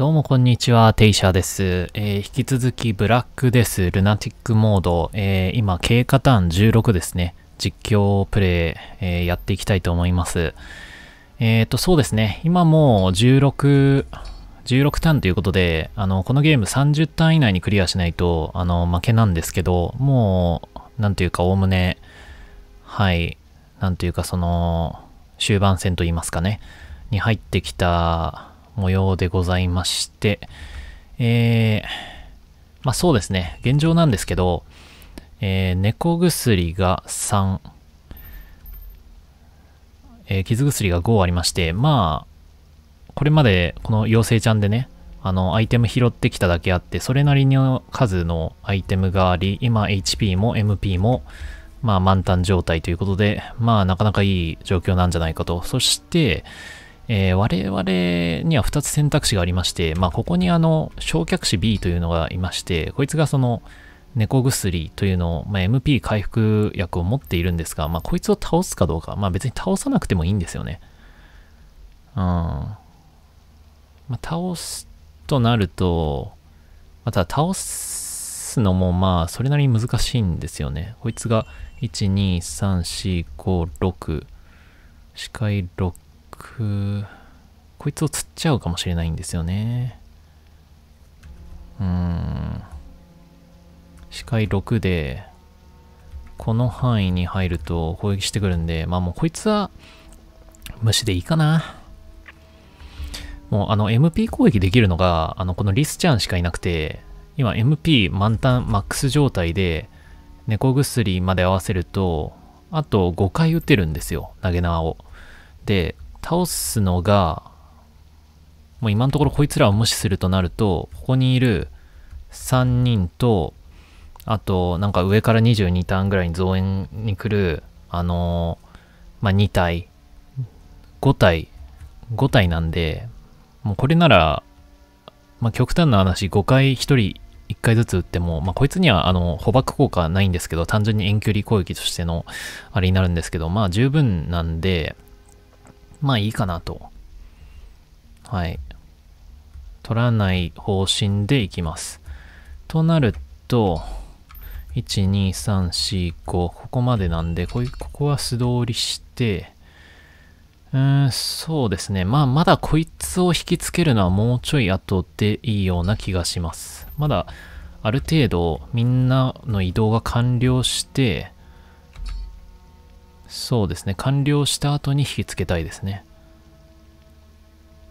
どうもこんにちは、テイシャです。えー、引き続きブラックです。ルナティックモード。えー、今、経過ターン16ですね。実況プレイ、えー、やっていきたいと思います。えっ、ー、と、そうですね。今もう16、16ターンということで、あの、このゲーム30ターン以内にクリアしないと、あの、負けなんですけど、もう、なんていうか、おおむね、はい、なんていうか、その、終盤戦といいますかね、に入ってきた模様でございまして、えー、まあそうですね、現状なんですけど、えー、猫薬が3、えー、傷薬が5ありまして、まあ、これまでこの妖精ちゃんでね、あの、アイテム拾ってきただけあって、それなりの数のアイテムがあり、今 HP も MP も、まあ満タン状態ということで、まあなかなかいい状況なんじゃないかと。そして、えー、我々には2つ選択肢がありまして、まあ、ここにあの、焼却士 B というのがいまして、こいつがその、猫薬というのを、まあ、MP 回復薬を持っているんですが、まあ、こいつを倒すかどうか、まあ、別に倒さなくてもいいんですよね。うん。まあ、倒すとなると、また倒すのもまあ、それなりに難しいんですよね。こいつが、1、2、3、4、5、6、視界6、く、こいつを釣っちゃうかもしれないんですよね。うーん。視界6で、この範囲に入ると攻撃してくるんで、まあもうこいつは、無視でいいかな。もうあの MP 攻撃できるのが、あのこのリスちゃんしかいなくて、今 MP 満タンマックス状態で、猫薬まで合わせると、あと5回打てるんですよ、投げ縄を。で、倒すのが、もう今のところこいつらを無視するとなると、ここにいる3人と、あと、なんか上から22ターンぐらいに増援に来る、あのー、まあ、2体、5体、5体なんで、もうこれなら、まあ、極端な話、5回1人1回ずつ撃っても、まあ、こいつには、あの、捕獲効果ないんですけど、単純に遠距離攻撃としての、あれになるんですけど、まあ、十分なんで、まあいいかなと。はい。取らない方針でいきます。となると、1、2、3、4、5、ここまでなんで、ここは素通りして、うーん、そうですね。まあ、まだこいつを引きつけるのはもうちょい後でいいような気がします。まだ、ある程度、みんなの移動が完了して、そうですね。完了した後に引き付けたいですね。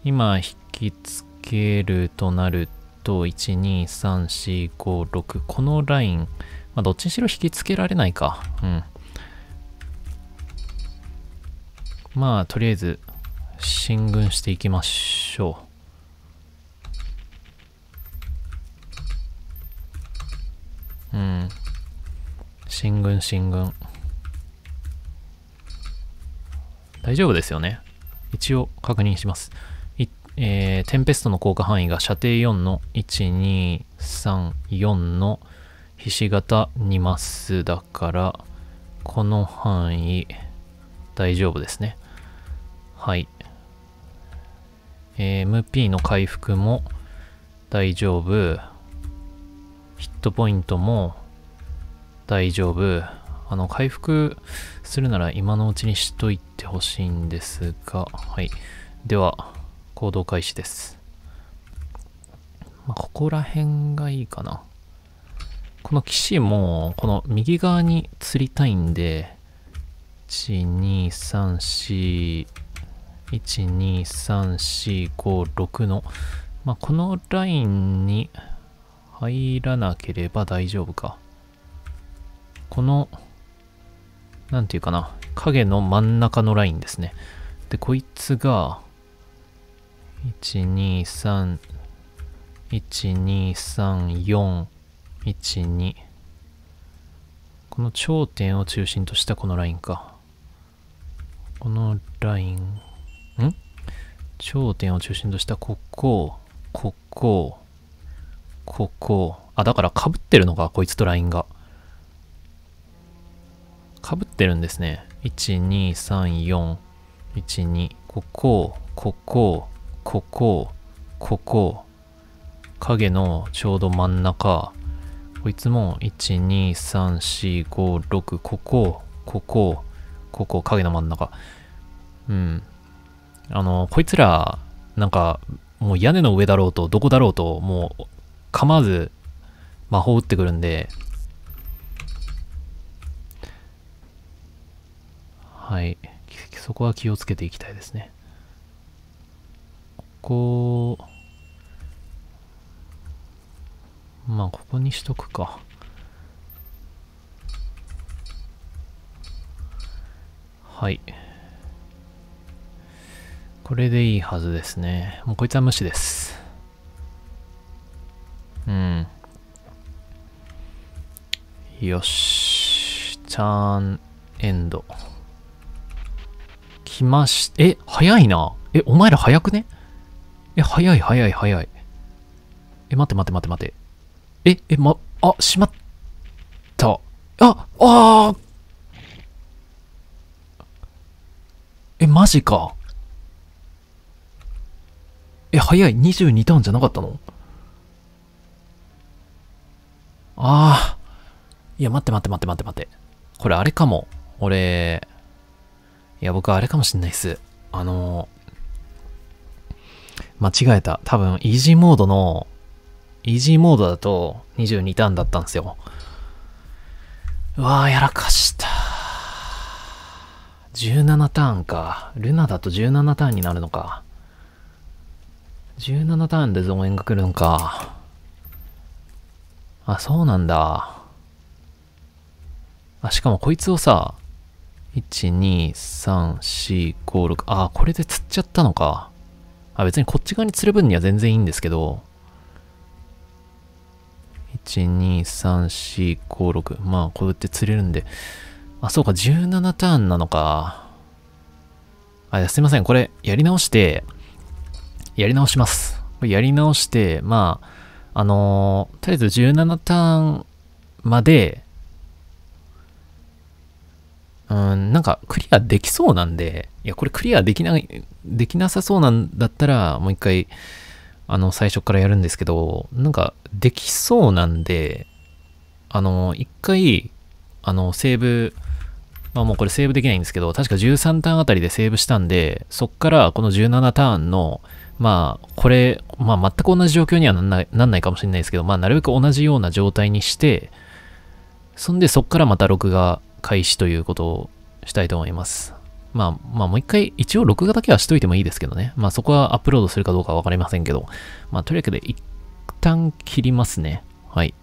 今、引き付けるとなると、1、2、3、4、5、6。このライン。まあ、どっちにしろ引き付けられないか。うん。まあ、とりあえず、進軍していきましょう。うん。進軍進軍。大丈夫ですよね。一応確認します。えー、テンペストの効果範囲が射程4の1234のひし形2マスだから、この範囲大丈夫ですね。はい。え MP の回復も大丈夫。ヒットポイントも大丈夫。あの、回復するなら今のうちにしといてほしいんですが、はい。では、行動開始です。まあ、ここら辺がいいかな。この士も、この右側に釣りたいんで、1、2、3、4、1、2、3、4、5、6の、まあ、このラインに入らなければ大丈夫か。この何て言うかな、影の真ん中のラインですね。で、こいつが、123、1234、12この頂点を中心としたこのラインか。このライン、ん頂点を中心としたここ、ここ、ここ。あ、だから被ってるのか、こいつとラインが。かぶってるんですね。1234。12。ここ、ここ、ここ、ここ。影のちょうど真ん中。こいつも、1,2,3,4,5,6。ここ、ここ、ここ、影の真ん中。うん。あの、こいつら、なんか、もう屋根の上だろうと、どこだろうと、もう、構わず、魔法打ってくるんで、はい。そこは気をつけていきたいですね。ここ、まあ、ここにしとくか。はい。これでいいはずですね。もうこいつは無視です。うん。よし。チャーンエンド。来まし、え、早いな。え、お前ら早くねえ、早い早い早い。え、待って待って待って待って。え、え、ま、あ、しまった。あ、ああえ、マジか。え、早い。22ターンじゃなかったのああ。いや、待って待って待って待って待って。これあれかも。俺、いや、僕あれかもしんないっす。あのー、間違えた。多分、イージーモードの、イージーモードだと22ターンだったんですよ。うわぁ、やらかした。17ターンか。ルナだと17ターンになるのか。17ターンで増援が来るのか。あ、そうなんだ。あ、しかもこいつをさ、1,2,3,4,5,6ああ、これで釣っちゃったのか。あ、別にこっち側に釣る分には全然いいんですけど、1,2,3,4,5,6まあ、こうやって釣れるんで、あ、そうか、17ターンなのか。あ、すいません、これ、やり直して、やり直します。これやり直してやり直しますやり直してまあ、あのー、とりあえず17ターンまで、うん、なんかクリアできそうなんで、いや、これクリアできない、できなさそうなんだったら、もう一回、あの、最初からやるんですけど、なんか、できそうなんで、あの、一回、あの、セーブ、まあもうこれセーブできないんですけど、確か13ターンあたりでセーブしたんで、そっからこの17ターンの、まあ、これ、まあ全く同じ状況にはなんないなんないかもしれないですけど、まあなるべく同じような状態にして、そんでそっからまた録画開始ということをしたいと思います。まあ、まあ、もう一回、一応録画だけはしといてもいいですけどね。まあ、そこはアップロードするかどうかわかりませんけど、まあ、とりあえず一旦切りますね。はい。